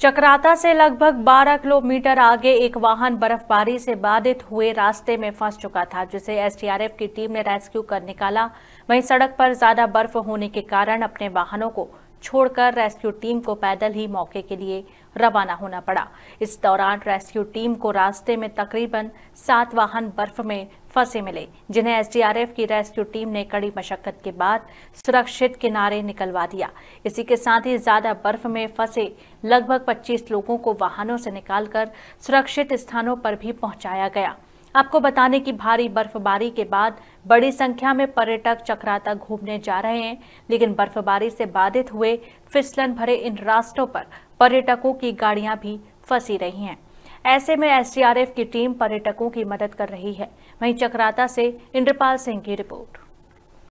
चक्राता से लगभग 12 किलोमीटर आगे एक वाहन बर्फबारी से बाधित हुए रास्ते में फंस चुका था जिसे एसडीआरएफ की टीम ने रेस्क्यू कर निकाला वहीं सड़क पर ज्यादा बर्फ होने के कारण अपने वाहनों को छोड़कर रेस्क्यू टीम को पैदल ही मौके के लिए रवाना होना पड़ा इस दौरान रेस्क्यू टीम को रास्ते में तकरीबन सात वाहन बर्फ में फंसे मिले जिन्हें एसडीआरएफ की रेस्क्यू टीम ने कड़ी मशक्कत के बाद सुरक्षित किनारे निकलवा दिया इसी के साथ ही ज्यादा बर्फ में फंसे लगभग 25 लोगों को वाहनों से निकालकर सुरक्षित स्थानों पर भी पहुंचाया गया आपको बताने की भारी बर्फबारी के बाद बड़ी संख्या में पर्यटक चक्राता घूमने जा रहे हैं लेकिन बर्फबारी से बाधित हुए फिसलन भरे इन रास्तों पर पर्यटकों की गाड़ियां भी फंसी रही हैं ऐसे में एसडीआरएफ की टीम पर्यटकों की मदद कर रही है वहीं चक्राता से इंद्रपाल सिंह की रिपोर्ट